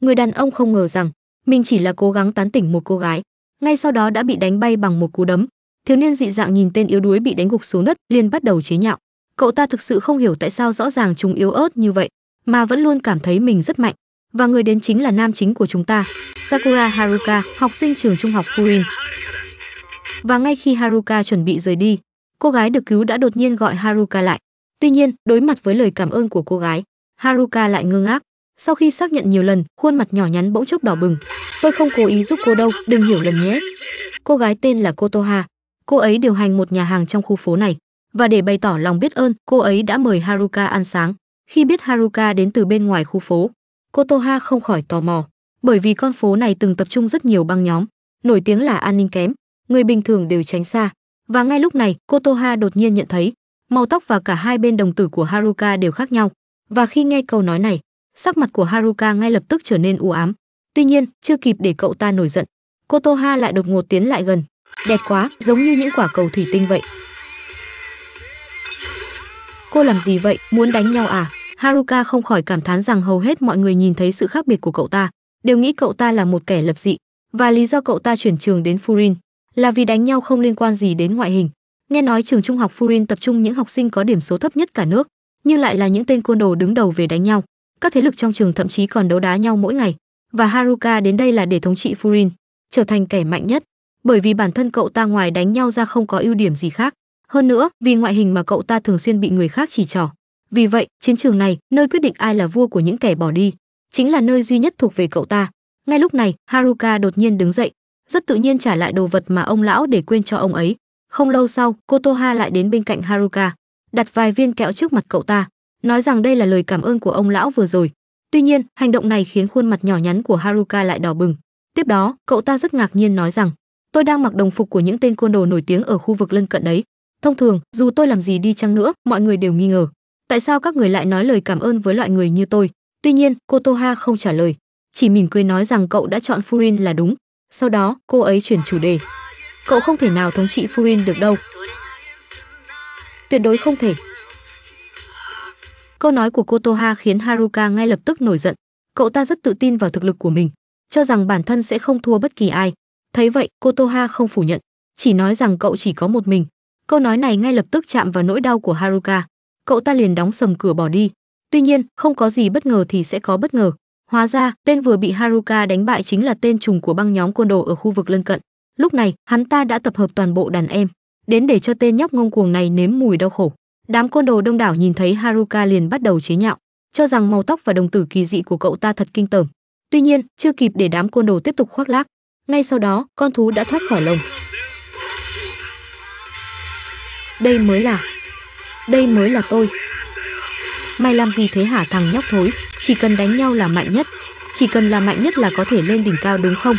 người đàn ông không ngờ rằng mình chỉ là cố gắng tán tỉnh một cô gái ngay sau đó đã bị đánh bay bằng một cú đấm thiếu niên dị dạng nhìn tên yếu đuối bị đánh gục xuống đất liền bắt đầu chế nhạo cậu ta thực sự không hiểu tại sao rõ ràng chúng yếu ớt như vậy mà vẫn luôn cảm thấy mình rất mạnh và người đến chính là nam chính của chúng ta sakura haruka học sinh trường trung học furin và ngay khi haruka chuẩn bị rời đi cô gái được cứu đã đột nhiên gọi haruka lại tuy nhiên đối mặt với lời cảm ơn của cô gái haruka lại ngơ ngác sau khi xác nhận nhiều lần khuôn mặt nhỏ nhắn bỗng chốc đỏ bừng tôi không cố ý giúp cô đâu đừng hiểu lầm nhé cô gái tên là kotoha cô ấy điều hành một nhà hàng trong khu phố này và để bày tỏ lòng biết ơn cô ấy đã mời haruka ăn sáng khi biết haruka đến từ bên ngoài khu phố kotoha không khỏi tò mò bởi vì con phố này từng tập trung rất nhiều băng nhóm nổi tiếng là an ninh kém người bình thường đều tránh xa và ngay lúc này kotoha đột nhiên nhận thấy màu tóc và cả hai bên đồng tử của haruka đều khác nhau và khi nghe câu nói này Sắc mặt của Haruka ngay lập tức trở nên u ám. Tuy nhiên, chưa kịp để cậu ta nổi giận, Kotoha lại đột ngột tiến lại gần. Đẹp quá, giống như những quả cầu thủy tinh vậy. Cô làm gì vậy, muốn đánh nhau à? Haruka không khỏi cảm thán rằng hầu hết mọi người nhìn thấy sự khác biệt của cậu ta, đều nghĩ cậu ta là một kẻ lập dị, và lý do cậu ta chuyển trường đến Furin là vì đánh nhau không liên quan gì đến ngoại hình. Nghe nói trường trung học Furin tập trung những học sinh có điểm số thấp nhất cả nước, nhưng lại là những tên côn đồ đứng đầu về đánh nhau các thế lực trong trường thậm chí còn đấu đá nhau mỗi ngày và Haruka đến đây là để thống trị Furin, trở thành kẻ mạnh nhất, bởi vì bản thân cậu ta ngoài đánh nhau ra không có ưu điểm gì khác, hơn nữa, vì ngoại hình mà cậu ta thường xuyên bị người khác chỉ trỏ. Vì vậy, chiến trường này, nơi quyết định ai là vua của những kẻ bỏ đi, chính là nơi duy nhất thuộc về cậu ta. Ngay lúc này, Haruka đột nhiên đứng dậy, rất tự nhiên trả lại đồ vật mà ông lão để quên cho ông ấy. Không lâu sau, Kotoha lại đến bên cạnh Haruka, đặt vài viên kẹo trước mặt cậu ta nói rằng đây là lời cảm ơn của ông lão vừa rồi. Tuy nhiên, hành động này khiến khuôn mặt nhỏ nhắn của Haruka lại đỏ bừng. Tiếp đó, cậu ta rất ngạc nhiên nói rằng, tôi đang mặc đồng phục của những tên côn đồ nổi tiếng ở khu vực lân cận đấy. Thông thường, dù tôi làm gì đi chăng nữa, mọi người đều nghi ngờ. Tại sao các người lại nói lời cảm ơn với loại người như tôi? Tuy nhiên, Kotoha không trả lời, chỉ mỉm cười nói rằng cậu đã chọn Furin là đúng. Sau đó, cô ấy chuyển chủ đề. Cậu không thể nào thống trị Furin được đâu. Tuyệt đối không thể. Câu nói của Kotoha khiến Haruka ngay lập tức nổi giận. Cậu ta rất tự tin vào thực lực của mình, cho rằng bản thân sẽ không thua bất kỳ ai. Thấy vậy, Kotoha không phủ nhận, chỉ nói rằng cậu chỉ có một mình. Câu nói này ngay lập tức chạm vào nỗi đau của Haruka. Cậu ta liền đóng sầm cửa bỏ đi. Tuy nhiên, không có gì bất ngờ thì sẽ có bất ngờ. Hóa ra, tên vừa bị Haruka đánh bại chính là tên trùng của băng nhóm côn đồ ở khu vực lân cận. Lúc này, hắn ta đã tập hợp toàn bộ đàn em, đến để cho tên nhóc ngông cuồng này nếm mùi đau khổ. Đám côn đồ đông đảo nhìn thấy Haruka liền bắt đầu chế nhạo, cho rằng màu tóc và đồng tử kỳ dị của cậu ta thật kinh tởm. Tuy nhiên, chưa kịp để đám côn đồ tiếp tục khoác lác, ngay sau đó, con thú đã thoát khỏi lồng. Đây mới là Đây mới là tôi. Mày làm gì thế hả thằng nhóc thối, chỉ cần đánh nhau là mạnh nhất, chỉ cần là mạnh nhất là có thể lên đỉnh cao đúng không?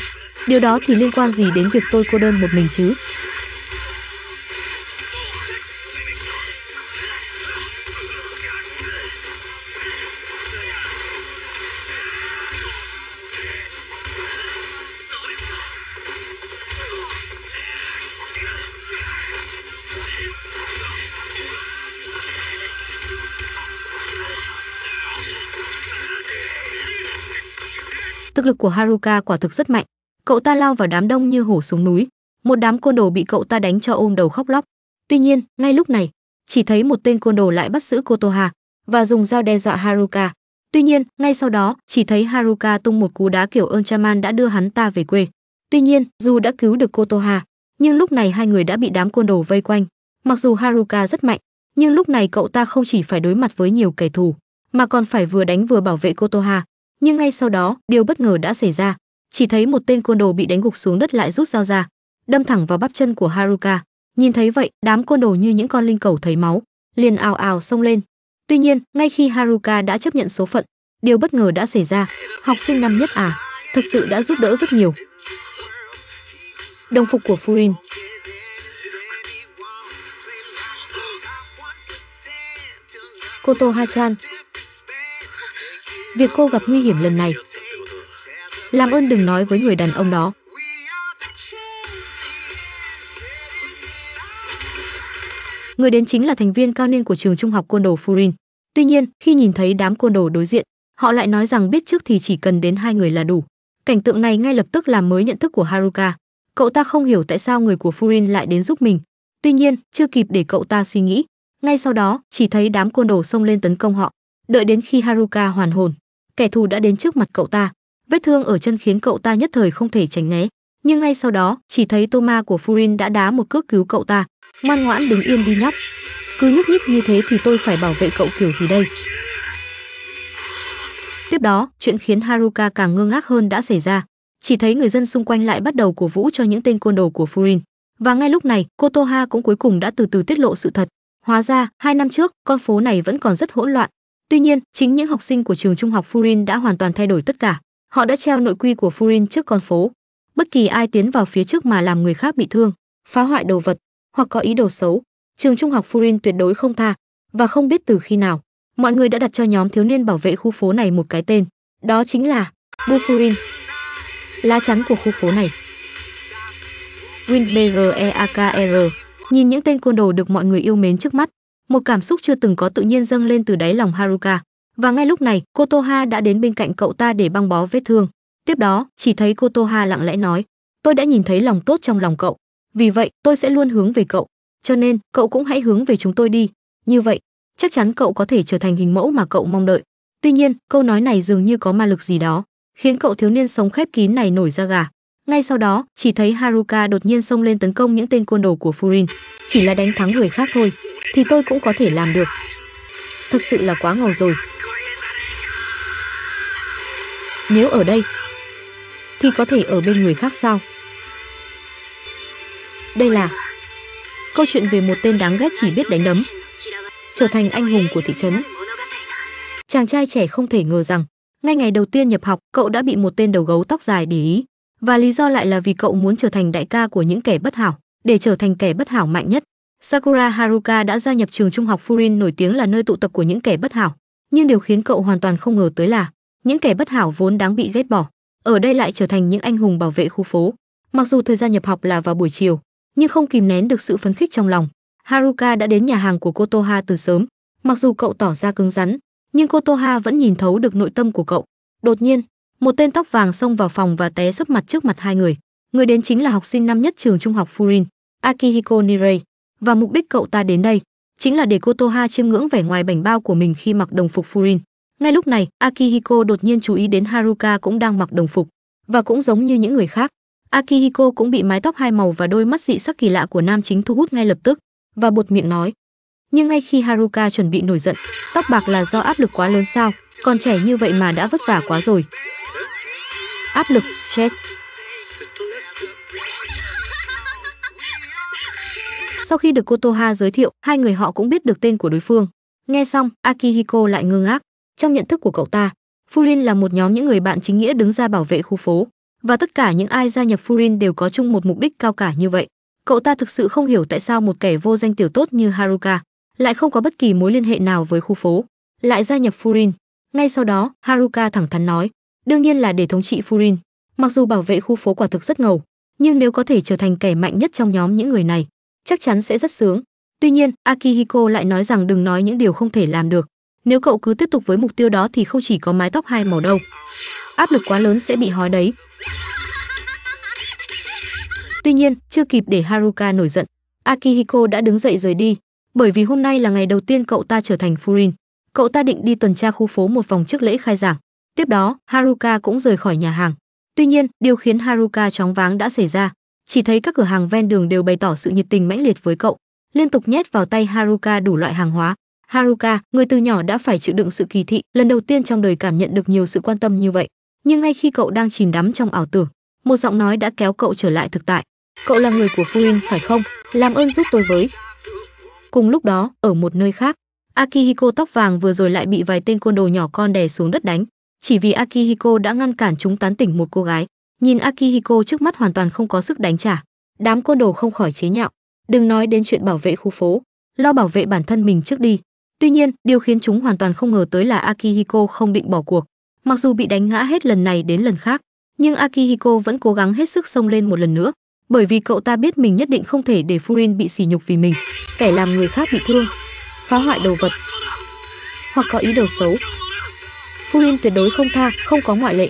Điều đó thì liên quan gì đến việc tôi cô đơn một mình chứ? Thực lực của Haruka quả thực rất mạnh, cậu ta lao vào đám đông như hổ xuống núi, một đám côn đồ bị cậu ta đánh cho ôm đầu khóc lóc. Tuy nhiên, ngay lúc này, chỉ thấy một tên côn đồ lại bắt giữ Kotoha và dùng dao đe dọa Haruka. Tuy nhiên, ngay sau đó, chỉ thấy Haruka tung một cú đá kiểu Ultraman đã đưa hắn ta về quê. Tuy nhiên, dù đã cứu được Kotoha, nhưng lúc này hai người đã bị đám côn đồ vây quanh. Mặc dù Haruka rất mạnh, nhưng lúc này cậu ta không chỉ phải đối mặt với nhiều kẻ thù, mà còn phải vừa đánh vừa bảo vệ Kotoha nhưng ngay sau đó điều bất ngờ đã xảy ra chỉ thấy một tên côn đồ bị đánh gục xuống đất lại rút dao ra đâm thẳng vào bắp chân của haruka nhìn thấy vậy đám côn đồ như những con linh cầu thấy máu liền ào ào xông lên tuy nhiên ngay khi haruka đã chấp nhận số phận điều bất ngờ đã xảy ra học sinh năm nhất à thật sự đã giúp đỡ rất nhiều đồng phục của furin koto hachan việc cô gặp nguy hiểm lần này. Làm ơn đừng nói với người đàn ông đó. Người đến chính là thành viên cao niên của trường trung học côn đồ Furin. Tuy nhiên, khi nhìn thấy đám côn đồ đối diện, họ lại nói rằng biết trước thì chỉ cần đến hai người là đủ. Cảnh tượng này ngay lập tức làm mới nhận thức của Haruka. Cậu ta không hiểu tại sao người của Furin lại đến giúp mình. Tuy nhiên, chưa kịp để cậu ta suy nghĩ, ngay sau đó chỉ thấy đám côn đồ xông lên tấn công họ. Đợi đến khi Haruka hoàn hồn, kẻ thù đã đến trước mặt cậu ta vết thương ở chân khiến cậu ta nhất thời không thể tránh né nhưng ngay sau đó chỉ thấy tô ma của furin đã đá một cước cứu cậu ta ngoan ngoãn đứng yên đi nhóc cứ nhúc nhích như thế thì tôi phải bảo vệ cậu kiểu gì đây tiếp đó chuyện khiến haruka càng ngơ ngác hơn đã xảy ra chỉ thấy người dân xung quanh lại bắt đầu cổ vũ cho những tên côn đồ của furin và ngay lúc này cô Toha cũng cuối cùng đã từ từ tiết lộ sự thật hóa ra hai năm trước con phố này vẫn còn rất hỗn loạn Tuy nhiên, chính những học sinh của trường trung học Furin đã hoàn toàn thay đổi tất cả. Họ đã treo nội quy của Furin trước con phố. Bất kỳ ai tiến vào phía trước mà làm người khác bị thương, phá hoại đồ vật hoặc có ý đồ xấu, trường trung học Furin tuyệt đối không tha. Và không biết từ khi nào, mọi người đã đặt cho nhóm thiếu niên bảo vệ khu phố này một cái tên, đó chính là Bufurin. Lá chắn của khu phố này. Winbreakr nhìn những tên côn đồ được mọi người yêu mến trước mắt, một cảm xúc chưa từng có tự nhiên dâng lên từ đáy lòng haruka và ngay lúc này Kotoha đã đến bên cạnh cậu ta để băng bó vết thương tiếp đó chỉ thấy Kotoha lặng lẽ nói tôi đã nhìn thấy lòng tốt trong lòng cậu vì vậy tôi sẽ luôn hướng về cậu cho nên cậu cũng hãy hướng về chúng tôi đi như vậy chắc chắn cậu có thể trở thành hình mẫu mà cậu mong đợi tuy nhiên câu nói này dường như có ma lực gì đó khiến cậu thiếu niên sống khép kín này nổi da gà ngay sau đó chỉ thấy haruka đột nhiên xông lên tấn công những tên côn đồ của furin chỉ là đánh thắng người khác thôi thì tôi cũng có thể làm được. Thật sự là quá ngầu rồi. Nếu ở đây, thì có thể ở bên người khác sao? Đây là câu chuyện về một tên đáng ghét chỉ biết đánh đấm, trở thành anh hùng của thị trấn. Chàng trai trẻ không thể ngờ rằng, ngay ngày đầu tiên nhập học, cậu đã bị một tên đầu gấu tóc dài để ý, và lý do lại là vì cậu muốn trở thành đại ca của những kẻ bất hảo, để trở thành kẻ bất hảo mạnh nhất. Sakura Haruka đã gia nhập trường trung học Furin nổi tiếng là nơi tụ tập của những kẻ bất hảo, nhưng điều khiến cậu hoàn toàn không ngờ tới là những kẻ bất hảo vốn đáng bị ghét bỏ, ở đây lại trở thành những anh hùng bảo vệ khu phố. Mặc dù thời gian nhập học là vào buổi chiều, nhưng không kìm nén được sự phấn khích trong lòng. Haruka đã đến nhà hàng của Kotoha từ sớm, mặc dù cậu tỏ ra cứng rắn, nhưng Kotoha vẫn nhìn thấu được nội tâm của cậu. Đột nhiên, một tên tóc vàng xông vào phòng và té sấp mặt trước mặt hai người. Người đến chính là học sinh năm nhất trường trung học Furin, Akihiko Nirei và mục đích cậu ta đến đây chính là để cô Toha chiêm ngưỡng vẻ ngoài bảnh bao của mình khi mặc đồng phục Furin. Ngay lúc này, Akihiko đột nhiên chú ý đến Haruka cũng đang mặc đồng phục và cũng giống như những người khác. Akihiko cũng bị mái tóc hai màu và đôi mắt dị sắc kỳ lạ của nam chính thu hút ngay lập tức và bột miệng nói. Nhưng ngay khi Haruka chuẩn bị nổi giận, tóc bạc là do áp lực quá lớn sao, còn trẻ như vậy mà đã vất vả quá rồi. Áp lực, stress. Sau khi được Kotoha giới thiệu, hai người họ cũng biết được tên của đối phương. Nghe xong, Akihiko lại ngơ ngác. Trong nhận thức của cậu ta, Furin là một nhóm những người bạn chính nghĩa đứng ra bảo vệ khu phố, và tất cả những ai gia nhập Furin đều có chung một mục đích cao cả như vậy. Cậu ta thực sự không hiểu tại sao một kẻ vô danh tiểu tốt như Haruka lại không có bất kỳ mối liên hệ nào với khu phố, lại gia nhập Furin. Ngay sau đó, Haruka thẳng thắn nói, đương nhiên là để thống trị Furin. Mặc dù bảo vệ khu phố quả thực rất ngầu, nhưng nếu có thể trở thành kẻ mạnh nhất trong nhóm những người này, chắc chắn sẽ rất sướng. Tuy nhiên, Akihiko lại nói rằng đừng nói những điều không thể làm được. Nếu cậu cứ tiếp tục với mục tiêu đó thì không chỉ có mái tóc hai màu đâu. Áp lực quá lớn sẽ bị hói đấy. Tuy nhiên, chưa kịp để Haruka nổi giận, Akihiko đã đứng dậy rời đi, bởi vì hôm nay là ngày đầu tiên cậu ta trở thành Furin. Cậu ta định đi tuần tra khu phố một vòng trước lễ khai giảng. Tiếp đó, Haruka cũng rời khỏi nhà hàng. Tuy nhiên, điều khiến Haruka chóng váng đã xảy ra chỉ thấy các cửa hàng ven đường đều bày tỏ sự nhiệt tình mãnh liệt với cậu, liên tục nhét vào tay Haruka đủ loại hàng hóa. Haruka, người từ nhỏ đã phải chịu đựng sự kỳ thị, lần đầu tiên trong đời cảm nhận được nhiều sự quan tâm như vậy. Nhưng ngay khi cậu đang chìm đắm trong ảo tưởng, một giọng nói đã kéo cậu trở lại thực tại. Cậu là người của Furin phải không? Làm ơn giúp tôi với. Cùng lúc đó, ở một nơi khác, Akihiko tóc vàng vừa rồi lại bị vài tên côn đồ nhỏ con đè xuống đất đánh, chỉ vì Akihiko đã ngăn cản chúng tán tỉnh một cô gái. Nhìn Akihiko trước mắt hoàn toàn không có sức đánh trả, đám côn đồ không khỏi chế nhạo, đừng nói đến chuyện bảo vệ khu phố, lo bảo vệ bản thân mình trước đi. Tuy nhiên, điều khiến chúng hoàn toàn không ngờ tới là Akihiko không định bỏ cuộc. Mặc dù bị đánh ngã hết lần này đến lần khác, nhưng Akihiko vẫn cố gắng hết sức xông lên một lần nữa, bởi vì cậu ta biết mình nhất định không thể để Furin bị sỉ nhục vì mình, kẻ làm người khác bị thương, phá hoại đồ vật, hoặc có ý đồ xấu. Furin tuyệt đối không tha, không có ngoại lệ.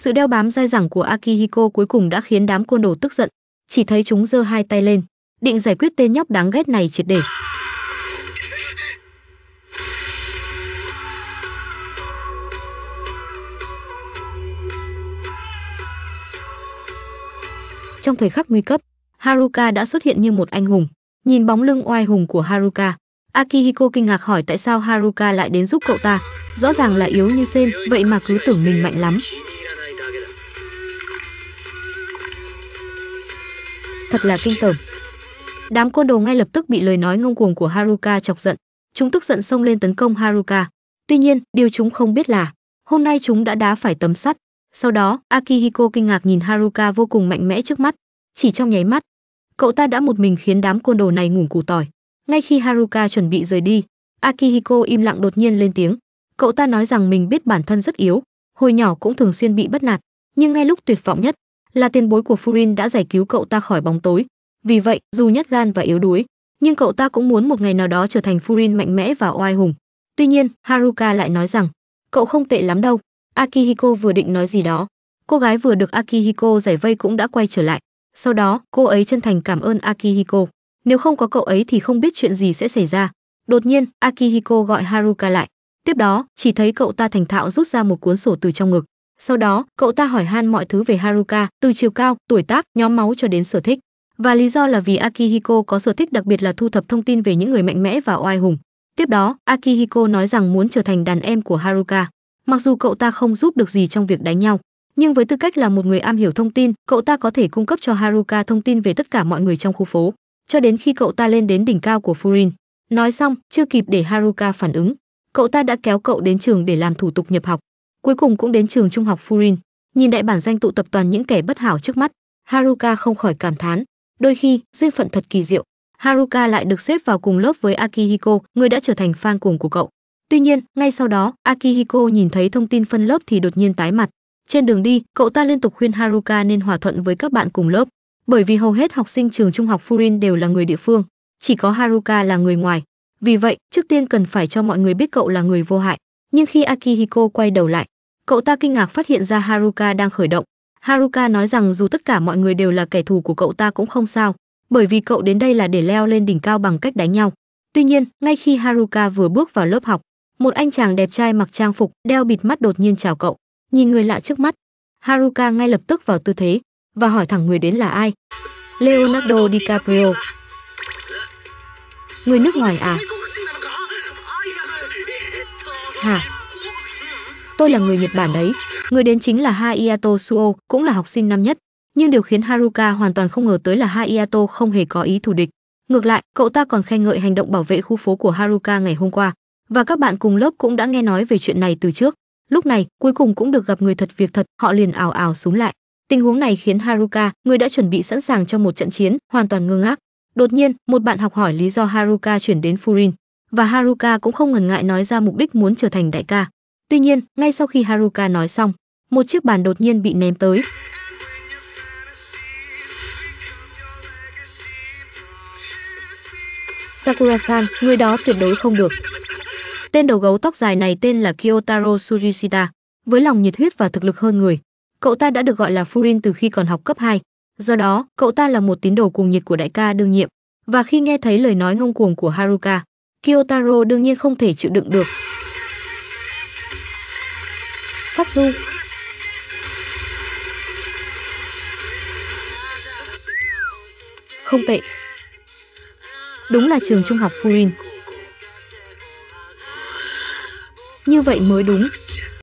Sự đeo bám dai dẳng của Akihiko cuối cùng đã khiến đám côn đồ tức giận, chỉ thấy chúng giơ hai tay lên, định giải quyết tên nhóc đáng ghét này triệt để. Trong thời khắc nguy cấp, Haruka đã xuất hiện như một anh hùng. Nhìn bóng lưng oai hùng của Haruka, Akihiko kinh ngạc hỏi tại sao Haruka lại đến giúp cậu ta, rõ ràng là yếu như sen, vậy mà cứ tưởng mình mạnh lắm. thật là kinh tởm. Đám côn đồ ngay lập tức bị lời nói ngông cuồng của Haruka chọc giận, chúng tức giận xông lên tấn công Haruka. Tuy nhiên, điều chúng không biết là hôm nay chúng đã đá phải tấm sắt. Sau đó, Akihiko kinh ngạc nhìn Haruka vô cùng mạnh mẽ trước mắt, chỉ trong nháy mắt, cậu ta đã một mình khiến đám côn đồ này ngủm củ tỏi. Ngay khi Haruka chuẩn bị rời đi, Akihiko im lặng đột nhiên lên tiếng. Cậu ta nói rằng mình biết bản thân rất yếu, hồi nhỏ cũng thường xuyên bị bắt nạt, nhưng ngay lúc tuyệt vọng nhất, là tiền bối của Furin đã giải cứu cậu ta khỏi bóng tối. Vì vậy, dù nhát gan và yếu đuối, nhưng cậu ta cũng muốn một ngày nào đó trở thành Furin mạnh mẽ và oai hùng. Tuy nhiên, Haruka lại nói rằng, cậu không tệ lắm đâu. Akihiko vừa định nói gì đó, cô gái vừa được Akihiko giải vây cũng đã quay trở lại. Sau đó, cô ấy chân thành cảm ơn Akihiko. Nếu không có cậu ấy thì không biết chuyện gì sẽ xảy ra. Đột nhiên, Akihiko gọi Haruka lại. Tiếp đó, chỉ thấy cậu ta thành thạo rút ra một cuốn sổ từ trong ngực. Sau đó, cậu ta hỏi han mọi thứ về Haruka, từ chiều cao, tuổi tác, nhóm máu cho đến sở thích. Và lý do là vì Akihiko có sở thích đặc biệt là thu thập thông tin về những người mạnh mẽ và oai hùng. Tiếp đó, Akihiko nói rằng muốn trở thành đàn em của Haruka. Mặc dù cậu ta không giúp được gì trong việc đánh nhau, nhưng với tư cách là một người am hiểu thông tin, cậu ta có thể cung cấp cho Haruka thông tin về tất cả mọi người trong khu phố, cho đến khi cậu ta lên đến đỉnh cao của Furin. Nói xong, chưa kịp để Haruka phản ứng, cậu ta đã kéo cậu đến trường để làm thủ tục nhập học cuối cùng cũng đến trường trung học Furin. Nhìn đại bản danh tụ tập toàn những kẻ bất hảo trước mắt, Haruka không khỏi cảm thán, đôi khi duyên phận thật kỳ diệu. Haruka lại được xếp vào cùng lớp với Akihiko, người đã trở thành fan cuồng của cậu. Tuy nhiên, ngay sau đó, Akihiko nhìn thấy thông tin phân lớp thì đột nhiên tái mặt. Trên đường đi, cậu ta liên tục khuyên Haruka nên hòa thuận với các bạn cùng lớp, bởi vì hầu hết học sinh trường trung học Furin đều là người địa phương, chỉ có Haruka là người ngoài. Vì vậy, trước tiên cần phải cho mọi người biết cậu là người vô hại. Nhưng khi Akihiko quay đầu lại, Cậu ta kinh ngạc phát hiện ra Haruka đang khởi động. Haruka nói rằng dù tất cả mọi người đều là kẻ thù của cậu ta cũng không sao, bởi vì cậu đến đây là để leo lên đỉnh cao bằng cách đánh nhau. Tuy nhiên, ngay khi Haruka vừa bước vào lớp học, một anh chàng đẹp trai mặc trang phục, đeo bịt mắt đột nhiên chào cậu, nhìn người lạ trước mắt. Haruka ngay lập tức vào tư thế và hỏi thẳng người đến là ai. Leonardo DiCaprio. Người nước ngoài à? Hả? tôi là người Nhật Bản đấy. Người đến chính là Hayato Suo, cũng là học sinh năm nhất. Nhưng điều khiến Haruka hoàn toàn không ngờ tới là Hayato không hề có ý thù địch. Ngược lại, cậu ta còn khen ngợi hành động bảo vệ khu phố của Haruka ngày hôm qua. Và các bạn cùng lớp cũng đã nghe nói về chuyện này từ trước. Lúc này, cuối cùng cũng được gặp người thật việc thật, họ liền ảo ảo xuống lại. Tình huống này khiến Haruka, người đã chuẩn bị sẵn sàng cho một trận chiến, hoàn toàn ngơ ngác. Đột nhiên, một bạn học hỏi lý do Haruka chuyển đến Furin, và Haruka cũng không ngần ngại nói ra mục đích muốn trở thành đại ca. Tuy nhiên, ngay sau khi Haruka nói xong, một chiếc bàn đột nhiên bị ném tới. Sakura-san, người đó tuyệt đối không được. Tên đầu gấu tóc dài này tên là Kyotaro Surishita, với lòng nhiệt huyết và thực lực hơn người. Cậu ta đã được gọi là Furin từ khi còn học cấp 2, do đó, cậu ta là một tín đồ cùng nhiệt của đại ca đương nhiệm. Và khi nghe thấy lời nói ngông cuồng của Haruka, Kyotaro đương nhiên không thể chịu đựng được, phát du Không tệ Đúng là trường trung học Furin Như vậy mới đúng